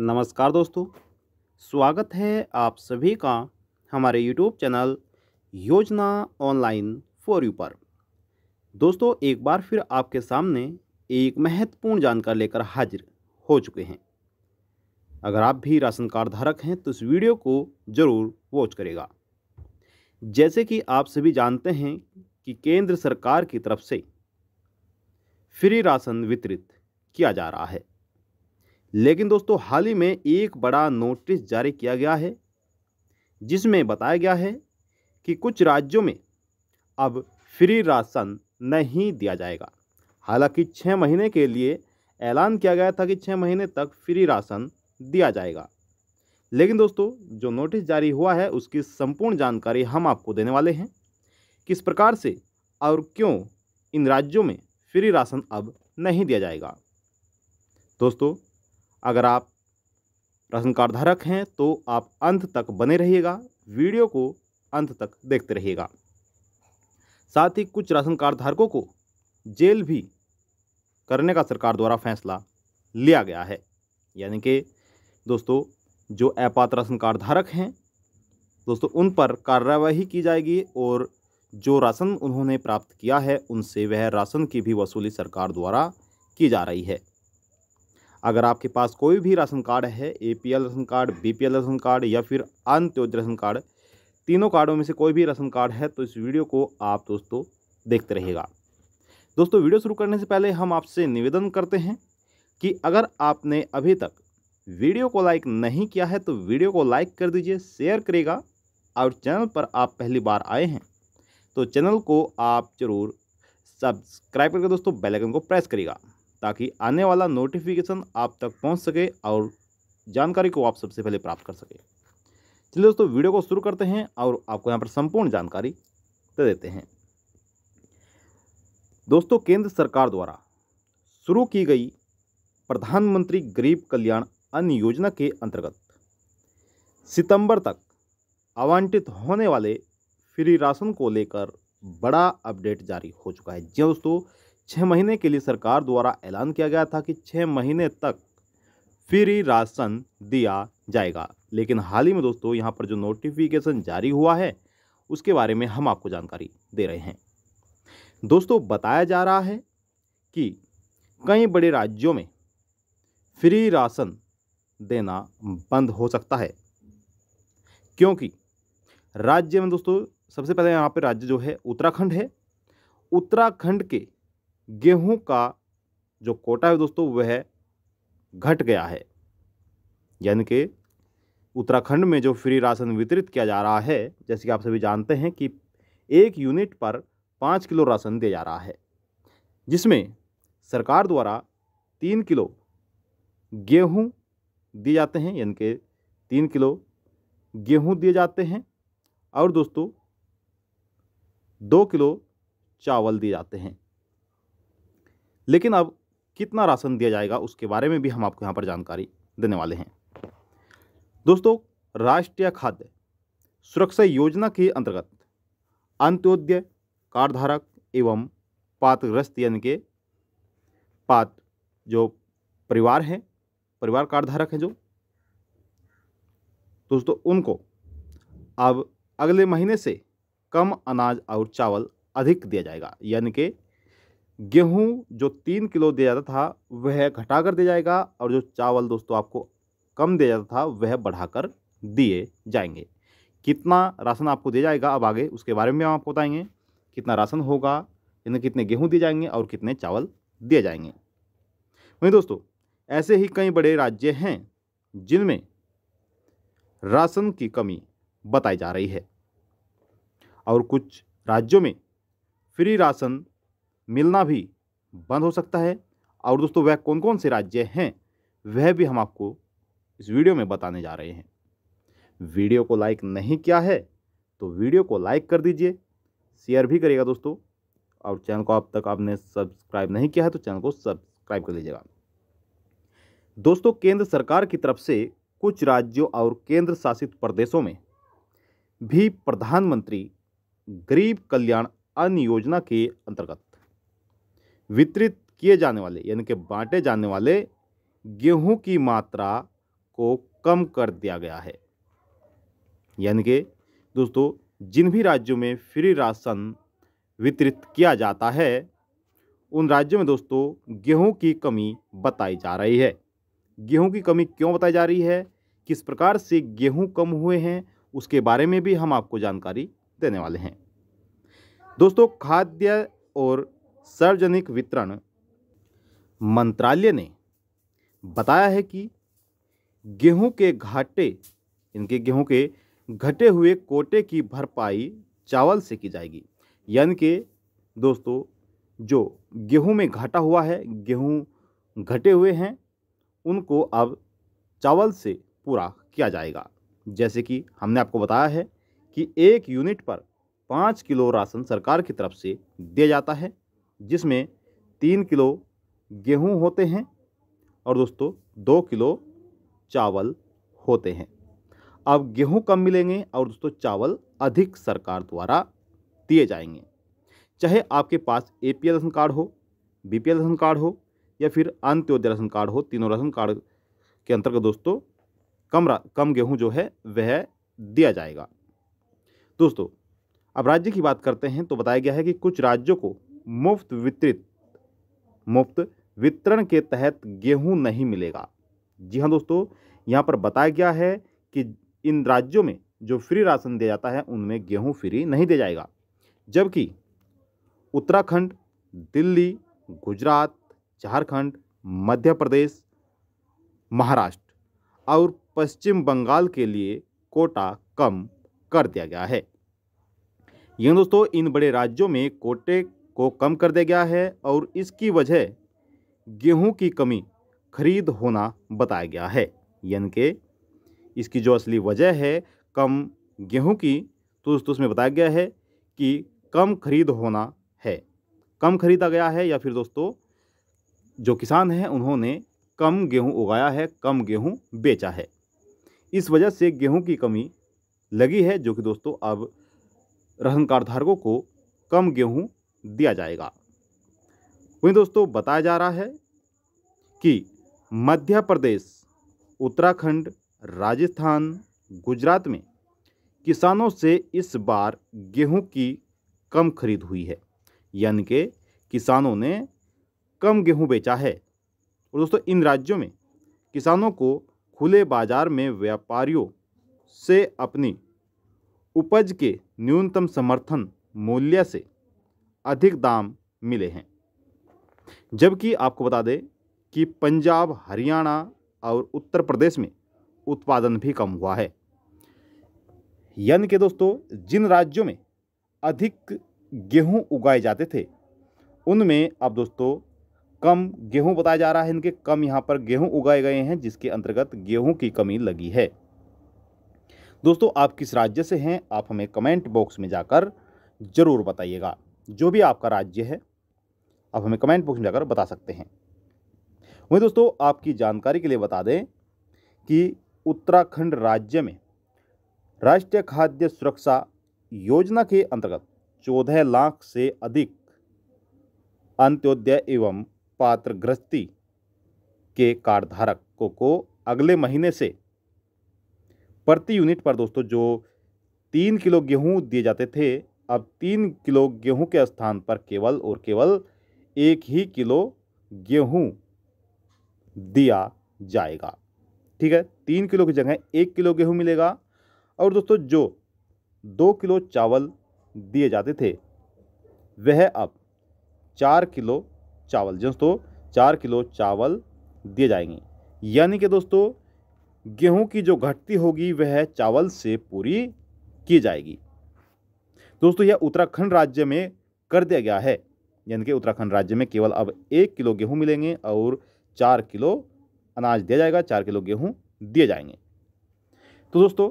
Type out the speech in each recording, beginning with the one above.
नमस्कार दोस्तों स्वागत है आप सभी का हमारे YouTube channel Yojana online for you पर दोस्तों एक बार फिर आपके सामने एक महत्वपूर्ण जानकारी लेकर हाजिर हो चुके हैं अगर आप भी राशन कार्ड धारक हैं तो इस वीडियो को ज़रूर वॉच करेगा जैसे कि आप सभी जानते हैं कि केंद्र सरकार की तरफ से फ्री राशन वितरित किया जा रहा है लेकिन दोस्तों हाल ही में एक बड़ा नोटिस जारी किया गया है जिसमें बताया गया है कि कुछ राज्यों में अब फ्री राशन नहीं दिया जाएगा हालांकि छः महीने के लिए ऐलान किया गया था कि छः महीने तक फ्री राशन दिया जाएगा लेकिन दोस्तों जो नोटिस जारी हुआ है उसकी संपूर्ण जानकारी हम आपको देने वाले हैं किस प्रकार से और क्यों इन राज्यों में फ्री राशन अब नहीं दिया जाएगा दोस्तों अगर आप राशन कार्ड धारक हैं तो आप अंत तक बने रहिएगा वीडियो को अंत तक देखते रहिएगा साथ ही कुछ राशन कार्ड धारकों को जेल भी करने का सरकार द्वारा फैसला लिया गया है यानी कि दोस्तों जो अपात्र राशन कार्ड धारक हैं दोस्तों उन पर कार्रवाई की जाएगी और जो राशन उन्होंने प्राप्त किया है उनसे वह राशन की भी वसूली सरकार द्वारा की जा रही है अगर आपके पास कोई भी राशन कार्ड है A ration card B ration card या फिर अंत्योदय राशन कार्ड तीनों कार्डों में से कोई भी राशन कार्ड है तो इस वीडियो को आप दोस्तों देखते रहेगा दोस्तों वीडियो शुरू करने से पहले हम आपसे निवेदन करते हैं कि अगर आपने अभी तक वीडियो को लाइक नहीं किया है तो वीडियो को लाइक कर दीजिए शेयर करेगा और चैनल पर आप पहली बार आए हैं तो चैनल को आप जरूर सब्सक्राइब करके दोस्तों बेल आइकन को प्रेस करेगा ताकि आने वाला नोटिफिकेशन आप तक पहुंच सके और जानकारी को आप सबसे पहले प्राप्त कर सके चलिए दोस्तों वीडियो को शुरू करते हैं और आपको यहाँ पर संपूर्ण जानकारी दे देते हैं दोस्तों केंद्र सरकार द्वारा शुरू की गई प्रधानमंत्री गरीब कल्याण अन्न योजना के अंतर्गत सितंबर तक आवंटित होने वाले फ्री राशन को लेकर बड़ा अपडेट जारी हो चुका है जी हाँ दोस्तों छः महीने के लिए सरकार द्वारा ऐलान किया गया था कि छः महीने तक फ्री राशन दिया जाएगा लेकिन हाल ही में दोस्तों यहाँ पर जो नोटिफिकेशन जारी हुआ है उसके बारे में हम आपको जानकारी दे रहे हैं दोस्तों बताया जा रहा है कि कई बड़े राज्यों में फ्री राशन देना बंद हो सकता है क्योंकि राज्य में दोस्तों सबसे पहले यहाँ पर राज्य जो है उत्तराखंड है उत्तराखंड के गेहूं का जो कोटा है दोस्तों वह घट गया है यानी कि उत्तराखंड में जो फ्री राशन वितरित किया जा रहा है जैसे कि आप सभी जानते हैं कि एक यूनिट पर पाँच किलो राशन दिया जा रहा है जिसमें सरकार द्वारा तीन किलो गेहूं दिए जाते हैं यानी कि तीन किलो गेहूं दिए जाते हैं और दोस्तों दो किलो चावल दिए जाते हैं लेकिन अब कितना राशन दिया जाएगा उसके बारे में भी हम आपको यहाँ पर जानकारी देने वाले हैं दोस्तों राष्ट्रीय खाद्य सुरक्षा योजना के अंतर्गत अंत्योदय कारधारक एवं पात्रग्रस्त यानी के पात्र जो परिवार हैं परिवार कार्डधारक हैं जो दोस्तों उनको अब अगले महीने से कम अनाज और चावल अधिक दिया जाएगा यानी कि गेहूं जो तीन किलो दिया जाता था वह घटा कर दिया जाएगा और जो चावल दोस्तों आपको कम दिया जाता था वह बढ़ाकर दिए जाएंगे कितना राशन आपको दिया जाएगा अब आगे उसके बारे में हम आपको बताएंगे कितना राशन होगा यानी कितने गेहूँ दिए जाएंगे और कितने चावल दिए जाएंगे वहीं दोस्तों ऐसे ही कई बड़े राज्य हैं जिनमें राशन की कमी बताई जा रही है और कुछ राज्यों में फ्री राशन मिलना भी बंद हो सकता है और दोस्तों वह कौन कौन से राज्य हैं वह भी हम आपको इस वीडियो में बताने जा रहे हैं वीडियो को लाइक नहीं किया है तो वीडियो को लाइक कर दीजिए शेयर भी करिएगा दोस्तों और चैनल को अब तक आपने सब्सक्राइब नहीं किया है तो चैनल को सब्सक्राइब कर लीजिएगा दोस्तों केंद्र सरकार की तरफ से कुछ राज्यों और केंद्र शासित प्रदेशों में भी प्रधानमंत्री गरीब कल्याण अन्न योजना के अंतर्गत वितरित किए जाने वाले यानी कि बांटे जाने वाले गेहूं की मात्रा को कम कर दिया गया है यानी कि दोस्तों जिन भी राज्यों में फ्री राशन वितरित किया जाता है उन राज्यों में दोस्तों गेहूं की कमी बताई जा रही है गेहूं की कमी क्यों बताई जा रही है किस प्रकार से गेहूं कम हुए हैं उसके बारे में भी हम आपको जानकारी देने वाले हैं दोस्तों खाद्य और सार्वजनिक वितरण मंत्रालय ने बताया है कि गेहूं के घाटे इनके गेहूं के घटे हुए कोटे की भरपाई चावल से की जाएगी यानी कि दोस्तों जो गेहूं में घाटा हुआ है गेहूं घटे हुए हैं उनको अब चावल से पूरा किया जाएगा जैसे कि हमने आपको बताया है कि एक यूनिट पर पाँच किलो राशन सरकार की तरफ से दिया जाता है जिसमें तीन किलो गेहूं होते हैं और दोस्तों दो किलो चावल होते हैं अब गेहूं कम मिलेंगे और दोस्तों चावल अधिक सरकार द्वारा दिए जाएंगे चाहे आपके पास ए पी राशन कार्ड हो बी पी राशन कार्ड हो या फिर अंत्योदय राशन कार्ड हो तीनों राशन कार्ड के अंतर्गत दोस्तों कम कम गेहूं जो है वह दिया जाएगा दोस्तों अब राज्य की बात करते हैं तो बताया गया है कि कुछ राज्यों को मुफ्त वितरित मुफ्त वितरण के तहत गेहूं नहीं मिलेगा जी हाँ दोस्तों यहाँ पर बताया गया है कि इन राज्यों में जो फ्री राशन दिया जाता है उनमें गेहूं फ्री नहीं दिया जाएगा जबकि उत्तराखंड दिल्ली गुजरात झारखंड मध्य प्रदेश महाराष्ट्र और पश्चिम बंगाल के लिए कोटा कम कर दिया गया है यह दोस्तों इन बड़े राज्यों में कोटे को कम कर दिया गया है और इसकी वजह गेहूं की कमी खरीद होना बताया गया है यानी कि इसकी जो असली वजह है कम गेहूं की तो, तो उसमें बताया गया है कि कम खरीद होना है कम खरीदा गया है या फिर दोस्तों जो किसान हैं उन्होंने कम गेहूं उगाया है कम गेहूं बेचा है इस वजह से गेहूं की कमी लगी है जो कि दोस्तों अब रहन कार्ड धारकों को कम गेहूं दिया जाएगा वहीं दोस्तों बताया जा रहा है कि मध्य प्रदेश उत्तराखंड राजस्थान गुजरात में किसानों से इस बार गेहूं की कम खरीद हुई है यानी कि किसानों ने कम गेहूं बेचा है और दोस्तों इन राज्यों में किसानों को खुले बाजार में व्यापारियों से अपनी उपज के न्यूनतम समर्थन मूल्य से अधिक दाम मिले हैं जबकि आपको बता दें कि पंजाब हरियाणा और उत्तर प्रदेश में उत्पादन भी कम हुआ है यानी कि दोस्तों जिन राज्यों में अधिक गेहूं उगाए जाते थे उनमें अब दोस्तों कम गेहूं बताया जा रहा है इनके कम यहाँ पर गेहूं उगाए गए हैं जिसके अंतर्गत गेहूं की कमी लगी है दोस्तों आप किस राज्य से हैं आप हमें कमेंट बॉक्स में जाकर ज़रूर बताइएगा जो भी आपका राज्य है आप हमें कमेंट बॉक्स में जाकर बता सकते हैं वहीं दोस्तों आपकी जानकारी के लिए बता दें कि उत्तराखंड राज्य में राष्ट्रीय खाद्य सुरक्षा योजना के अंतर्गत चौदह लाख से अधिक अंत्योदय एवं पात्र गृहस्थी के को, को अगले महीने से प्रति यूनिट पर दोस्तों जो तीन किलो गेहूं दिए जाते थे अब तीन किलो गेहूं के स्थान पर केवल और केवल एक ही किलो गेहूं दिया जाएगा ठीक है तीन किलो की जगह एक किलो गेहूं मिलेगा और दोस्तों जो दो किलो चावल दिए जाते थे वह अब चार किलो चावल दोस्तों चार किलो चावल दिए जाएंगे यानी कि दोस्तों गेहूं की जो घटती होगी वह चावल से पूरी की जाएगी दोस्तों यह उत्तराखंड राज्य में कर दिया गया है यानी कि उत्तराखंड राज्य में केवल अब एक किलो गेहूँ मिलेंगे और चार किलो अनाज दिया जाएगा चार किलो गेहूँ दिए जाएंगे तो दोस्तों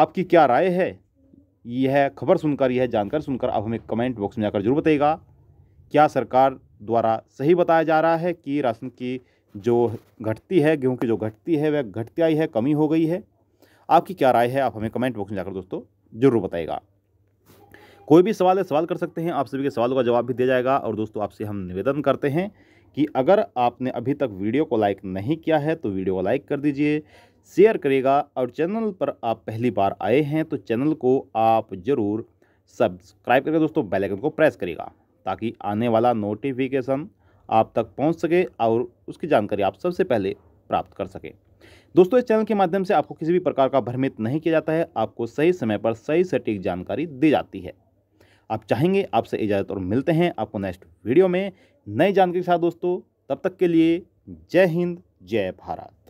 आपकी क्या राय है यह खबर सुनकर यह जानकर सुनकर आप हमें कमेंट बॉक्स में जाकर जरूर बताइएगा क्या सरकार द्वारा सही बताया जा रहा है कि राशन की जो घटती है गेहूं की जो घटती है वह घटती आई है कमी हो गई है आपकी क्या राय है आप हमें कमेंट बॉक्स में जाकर दोस्तों ज़रूर बताइएगा कोई भी सवाल है सवाल कर सकते हैं आप सभी के सवालों का जवाब भी दिया जाएगा और दोस्तों आपसे हम निवेदन करते हैं कि अगर आपने अभी तक वीडियो को लाइक नहीं किया है तो वीडियो को लाइक कर दीजिए शेयर करिएगा और चैनल पर आप पहली बार आए हैं तो चैनल को आप ज़रूर सब्सक्राइब करके दोस्तों बेल आइकन को प्रेस करिएगा ताकि आने वाला नोटिफिकेशन आप तक पहुंच सके और उसकी जानकारी आप सबसे पहले प्राप्त कर सकें दोस्तों इस चैनल के माध्यम से आपको किसी भी प्रकार का भ्रमित नहीं किया जाता है आपको सही समय पर सही सटीक जानकारी दी जाती है आप चाहेंगे आपसे इजाज़त और मिलते हैं आपको नेक्स्ट वीडियो में नई जानकारी के साथ दोस्तों तब तक के लिए जय हिंद जय भारत